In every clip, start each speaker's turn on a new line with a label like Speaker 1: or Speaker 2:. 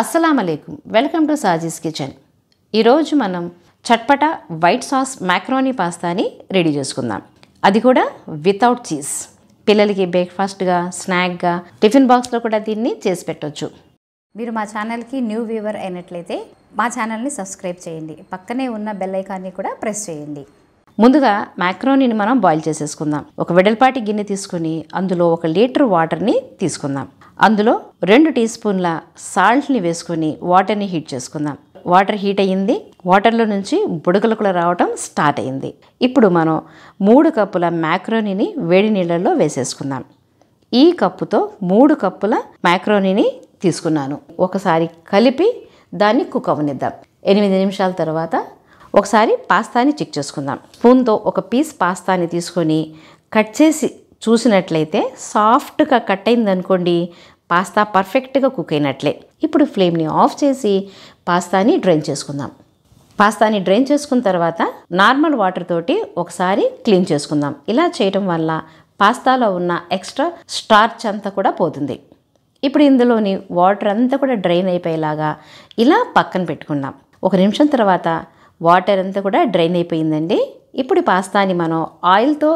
Speaker 1: అస్సలం అలైకుం welcome to సాజీస్ kitchen ఈరోజు మనం చట్పట వైట్ సాస్ మ్యాక్రోనీ పాస్తాని రెడీ చేసుకుందాం అది కూడా వితౌట్ చీజ్ పిల్లలకి బ్రేక్ఫాస్ట్గా స్నాక్గా టిఫిన్ బాక్స్లో కూడా దీన్ని చేసి పెట్టవచ్చు మీరు మా ఛానల్కి న్యూ వ్యూవర్ అయినట్లయితే మా ఛానల్ని సబ్స్క్రైబ్ చేయండి పక్కనే ఉన్న బెల్ ఐకాన్ని కూడా ప్రెస్ చేయండి ముందుగా మ్యాక్రోనీని మనం బాయిల్ చేసేసుకుందాం ఒక వెడల్పాటి గిన్నె తీసుకుని అందులో ఒక లీటర్ వాటర్ని తీసుకుందాం అందులో రెండు టీ స్పూన్ల సాల్ట్ని వేసుకొని వాటర్ని హీట్ చేసుకుందాం వాటర్ హీట్ అయ్యింది వాటర్లో నుంచి బుడకలు కూడా రావటం స్టార్ట్ అయింది ఇప్పుడు మనం మూడు కప్పుల మ్యాక్రోనీని వేడి నీళ్ళల్లో వేసేసుకుందాం ఈ కప్పుతో మూడు కప్పుల మ్యాక్రోనీని తీసుకున్నాను ఒకసారి కలిపి దాన్ని కుక్ అవనిద్దాం ఎనిమిది నిమిషాల తర్వాత ఒకసారి పాస్తాని చెక్ చేసుకుందాం స్పూన్తో ఒక పీస్ పాస్తాని తీసుకొని కట్ చేసి చూసినట్లయితే సాఫ్ట్గా కట్ అయిందనుకోండి పాస్తా పర్ఫెక్ట్గా కుక్ అయినట్లే ఇప్పుడు ఫ్లేమ్ని ఆఫ్ చేసి పాస్తాని డ్రైన్ చేసుకుందాం పాస్తాని డ్రైన్ చేసుకున్న తర్వాత నార్మల్ వాటర్ తోటి ఒకసారి క్లీన్ చేసుకుందాం ఇలా చేయటం వల్ల పాస్తాలో ఉన్న ఎక్స్ట్రా స్టార్చ్ అంతా కూడా పోతుంది ఇప్పుడు ఇందులోని వాటర్ అంతా కూడా డ్రైన్ అయిపోయేలాగా ఇలా పక్కన పెట్టుకుందాం ఒక నిమిషం తర్వాత వాటర్ అంతా కూడా డ్రైన్ అయిపోయిందండి ఇప్పుడు పాస్తాని మనం ఆయిల్తో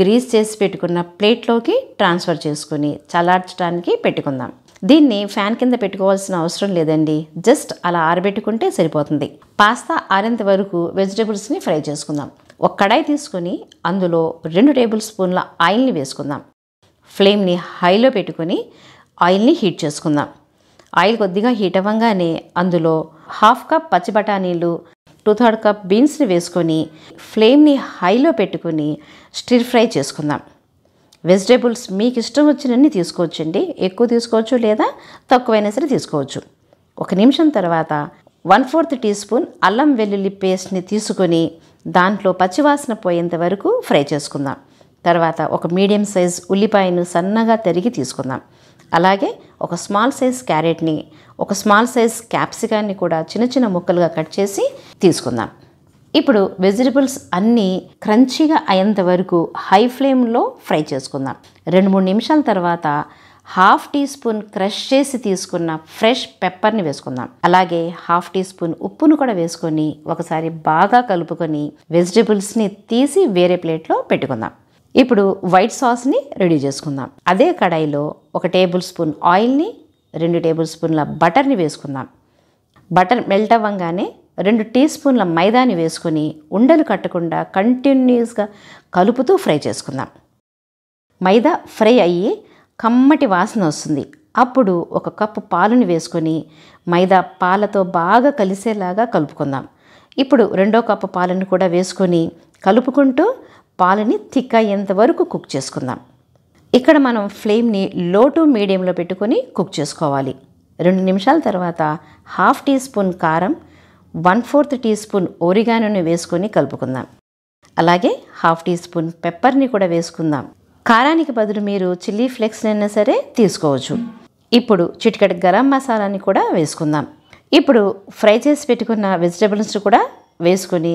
Speaker 1: గ్రీస్ చేసి పెట్టుకున్న ప్లేట్లోకి ట్రాన్స్ఫర్ చేసుకుని చల్లార్చడానికి పెట్టుకుందాం దీన్ని ఫ్యాన్ కింద పెట్టుకోవాల్సిన అవసరం లేదండి జస్ట్ అలా ఆరబెట్టుకుంటే సరిపోతుంది పాస్తా ఆరేంత వరకు వెజిటేబుల్స్ని ఫ్రై చేసుకుందాం ఒక కడాయి తీసుకొని అందులో రెండు టేబుల్ స్పూన్ల ఆయిల్ని వేసుకుందాం ఫ్లేమ్ని హైలో పెట్టుకొని ఆయిల్ని హీట్ చేసుకుందాం ఆయిల్ కొద్దిగా హీట్ అవ్వగానే అందులో హాఫ్ కప్ పచ్చి బఠానీలు టూ థర్డ్ కప్ బీన్స్ని వేసుకొని ఫ్లేమ్ని హైలో పెట్టుకుని స్టిర్ ఫ్రై చేసుకుందాం వెజిటేబుల్స్ మీకు ఇష్టం వచ్చినన్ని తీసుకోవచ్చండి ఎక్కువ తీసుకోవచ్చు లేదా తక్కువైనా సరే తీసుకోవచ్చు ఒక నిమిషం తర్వాత వన్ ఫోర్త్ టీ స్పూన్ అల్లం వెల్లుల్లి పేస్ట్ని తీసుకొని దాంట్లో పచ్చివాసన పోయేంత వరకు ఫ్రై చేసుకుందాం తర్వాత ఒక మీడియం సైజ్ ఉల్లిపాయను సన్నగా తరిగి తీసుకుందాం అలాగే ఒక స్మాల్ సైజ్ క్యారెట్ని ఒక స్మాల్ సైజ్ క్యాప్సికాన్ని కూడా చిన్న చిన్న ముక్కలుగా కట్ చేసి తీసుకుందాం ఇప్పుడు వెజిటబుల్స్ అన్నీ క్రంచీగా అయ్యేంత వరకు హై ఫ్లేమ్లో ఫ్రై చేసుకుందాం రెండు మూడు నిమిషాల తర్వాత హాఫ్ టీ స్పూన్ క్రష్ చేసి తీసుకున్న ఫ్రెష్ పెప్పర్ని వేసుకుందాం అలాగే హాఫ్ టీ స్పూన్ ఉప్పును కూడా వేసుకొని ఒకసారి బాగా కలుపుకొని వెజిటబుల్స్ని తీసి వేరే ప్లేట్లో పెట్టుకుందాం ఇప్పుడు వైట్ సాస్ని రెడీ చేసుకుందాం అదే కడాయిలో ఒక టేబుల్ స్పూన్ ఆయిల్ని రెండు టేబుల్ స్పూన్ల బటర్ని వేసుకుందాం బటర్ మెల్ట్ అవ్వగానే రెండు టీ స్పూన్ల మైదాని వేసుకొని ఉండలు కట్టకుండా కంటిన్యూస్గా కలుపుతూ ఫ్రై చేసుకుందాం మైదా ఫ్రై అయ్యి కమ్మటి వాసన వస్తుంది అప్పుడు ఒక కప్పు పాలుని వేసుకొని మైదా పాలతో బాగా కలిసేలాగా కలుపుకుందాం ఇప్పుడు రెండో కప్పు పాలను కూడా వేసుకొని కలుపుకుంటూ పాలని థిక్ అయ్యేంత వరకు కుక్ చేసుకుందాం ఇక్కడ మనం ఫ్లేమ్ని లో టు మీడియంలో పెట్టుకొని కుక్ చేసుకోవాలి రెండు నిమిషాల తర్వాత హాఫ్ టీ స్పూన్ కారం వన్ ఫోర్త్ టీ స్పూన్ ఓరిగానోని వేసుకొని కలుపుకుందాం అలాగే హాఫ్ టీ స్పూన్ పెప్పర్ని కూడా వేసుకుందాం కారానికి బదులు మీరు చిల్లీ ఫ్లేక్స్ అయినా సరే తీసుకోవచ్చు ఇప్పుడు చిటికటి గరం మసాలాని కూడా వేసుకుందాం ఇప్పుడు ఫ్రై చేసి పెట్టుకున్న వెజిటబుల్స్ కూడా వేసుకొని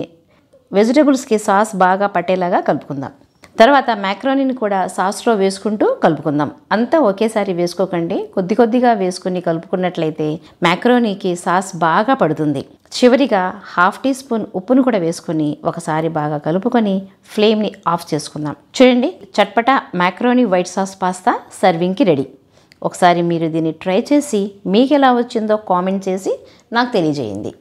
Speaker 1: వెజిటేబుల్స్కి సాస్ బాగా పట్టేలాగా కలుపుకుందాం తర్వాత మ్యాక్రోనీని కూడా సాస్లో వేసుకుంటూ కలుపుకుందాం అంతా ఒకేసారి వేసుకోకండి కొద్ది కొద్దిగా వేసుకుని కలుపుకున్నట్లయితే మ్యాక్రోనీకి సాస్ బాగా పడుతుంది చివరిగా హాఫ్ టీ స్పూన్ ఉప్పును కూడా వేసుకుని ఒకసారి బాగా కలుపుకొని ఫ్లేమ్ని ఆఫ్ చేసుకుందాం చూడండి chatpata macaroni white sauce pasta సర్వింగ్కి రెడీ ఒకసారి మీరు దీన్ని ట్రై చేసి మీకు ఎలా వచ్చిందో కామెంట్ చేసి నాకు తెలియజేయండి